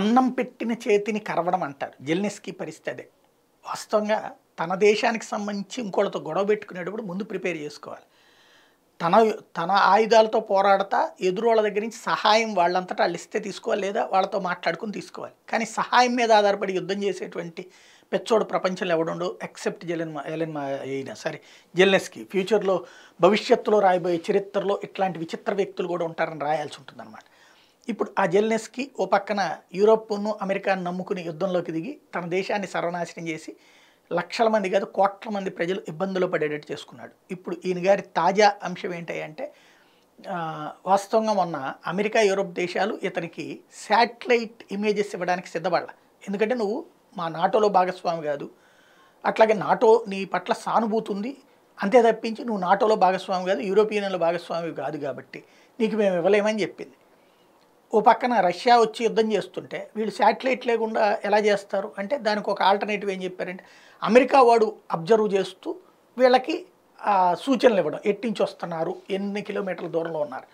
అన్నం పెట్టిన చేతిని కరవడం అంటారు జెల్నెస్కి పరిస్థితి అదే వాస్తవంగా తన దేశానికి సంబంధించి ఇంకోళ్ళతో గొడవ పెట్టుకునేటప్పుడు ముందు ప్రిపేర్ చేసుకోవాలి తన తన ఆయుధాలతో పోరాడతా ఎదురోళ్ళ దగ్గర నుంచి సహాయం వాళ్ళంతటా వాళ్ళు ఇస్తే తీసుకోవాలి లేదా వాళ్ళతో మాట్లాడుకుని తీసుకోవాలి కానీ సహాయం మీద ఆధారపడి యుద్ధం చేసేటువంటి పెచ్చోడు ప్రపంచంలో ఎవడుండో ఎక్సెప్ట్ జెలెన్ ఎలెన్ అయినా సరే జెల్నెస్కి ఫ్యూచర్లో భవిష్యత్తులో రాయబోయే చరిత్రలో ఇట్లాంటి విచిత్ర వ్యక్తులు కూడా ఉంటారని రాయాల్సి ఉంటుందన్నమాట ఇప్పుడు ఆ జెల్నెస్కి ఓ పక్కన యూరోప్ను అమెరికాను నమ్ముకుని యుద్ధంలోకి దిగి తన దేశాన్ని సర్వనాశనం చేసి లక్షల మంది కాదు కోట్ల మంది ప్రజలు ఇబ్బందులు పడేటట్టు చేసుకున్నాడు ఇప్పుడు ఈయన గారి తాజా అంశం ఏంటంటే వాస్తవంగా మొన్న అమెరికా యూరోప్ దేశాలు ఇతనికి శాటిలైట్ ఇమేజెస్ ఇవ్వడానికి సిద్ధపడాల ఎందుకంటే నువ్వు మా నాటోలో భాగస్వామి కాదు అట్లాగే నాటో నీ పట్ల సానుభూతి ఉంది అంతే తప్పించి నువ్వు నాటోలో భాగస్వామి కాదు యూరోపియన్లో భాగస్వామి కాదు కాబట్టి నీకు మేము ఇవ్వలేమని చెప్పింది ఓ పక్కన రష్యా వచ్చి యుద్ధం చేస్తుంటే వీళ్ళు శాటిలైట్ లేకుండా ఎలా చేస్తారు అంటే దానికి ఒక ఆల్టర్నేటివ్ ఏం చెప్పారంటే అమెరికా వాడు అబ్జర్వ్ చేస్తూ వీళ్ళకి సూచనలు ఇవ్వడం ఎట్టించి వస్తున్నారు ఎన్ని కిలోమీటర్ల దూరంలో ఉన్నారు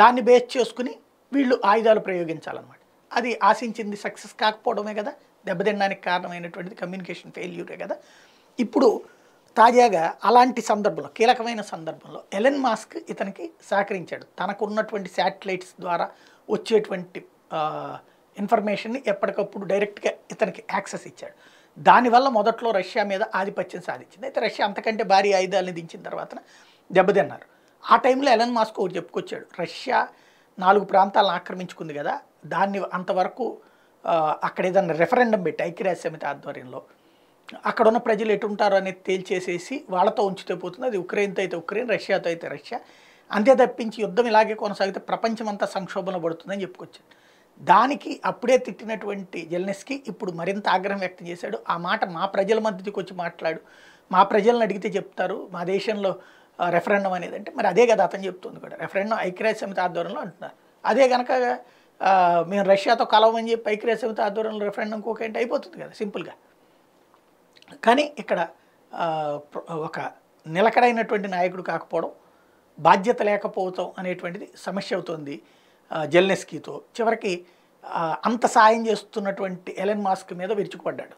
దాన్ని బేస్ చేసుకుని వీళ్ళు ఆయుధాలు ప్రయోగించాలన్నమాట అది ఆశించింది సక్సెస్ కాకపోవడమే కదా దెబ్బతినడానికి కారణమైనటువంటిది కమ్యూనికేషన్ ఫెయిల్యూరే కదా ఇప్పుడు తాజాగా అలాంటి సందర్భంలో కీలకమైన సందర్భంలో ఎలెన్ మాస్క్ ఇతనికి సహకరించాడు తనకున్నటువంటి శాటిలైట్స్ ద్వారా వచ్చేటువంటి ఇన్ఫర్మేషన్ని ఎప్పటికప్పుడు డైరెక్ట్గా ఇతనికి యాక్సెస్ ఇచ్చాడు దానివల్ల మొదట్లో రష్యా మీద ఆధిపత్యం సాధించింది అయితే రష్యా అంతకంటే భారీ ఆయుధాలను దించిన తర్వాత దెబ్బతిన్నారు ఆ టైంలో ఎలన్ మాస్కో ఒకటి చెప్పుకొచ్చాడు రష్యా నాలుగు ప్రాంతాలను ఆక్రమించుకుంది కదా దాన్ని అంతవరకు అక్కడ ఏదైనా రెఫరెండం పెట్టి ఐక్యరాజ్య సమితి ఆధ్వర్యంలో అక్కడ ఉన్న ప్రజలు ఎటుంటారో అనేది తేల్చేసేసి వాళ్ళతో ఉంచితే పోతుంది అది ఉక్రెయిన్తో అయితే ఉక్రెయిన్ రష్యాతో అయితే రష్యా అంతే తప్పించి యుద్ధం ఇలాగే కొనసాగితే ప్రపంచం అంతా సంక్షోభంలో పడుతుందని చెప్పుకొచ్చాడు దానికి అప్పుడే తిట్టినటువంటి జెల్నెస్కి ఇప్పుడు మరింత ఆగ్రహం వ్యక్తం చేశాడు ఆ మాట మా ప్రజల మద్దతుకి వచ్చి మాట్లాడు మా ప్రజలను అడిగితే చెప్తారు మా దేశంలో రెఫరెండం అనేది అంటే మరి అదే కదా అతను చెప్తుంది కూడా రెఫరెండం ఐక్యరాజ్య సమితి ఆధ్వర్యంలో అంటున్నారు అదే కనుక మేము రష్యాతో కలవమని చెప్పి ఐక్యరాజ్య సమితి ఆధ్వర్యంలో రెఫరెండం కోకేంటి అయిపోతుంది కదా సింపుల్గా కానీ ఇక్కడ ఒక నిలకడైనటువంటి నాయకుడు కాకపోవడం బాధ్యత లేకపోవటం అనేటువంటిది సమస్య అవుతుంది జెల్నెస్కీతో చివరికి అంత సాయం చేస్తున్నటువంటి ఎలన్ మాస్క్ మీద విరుచుకుపడ్డాడు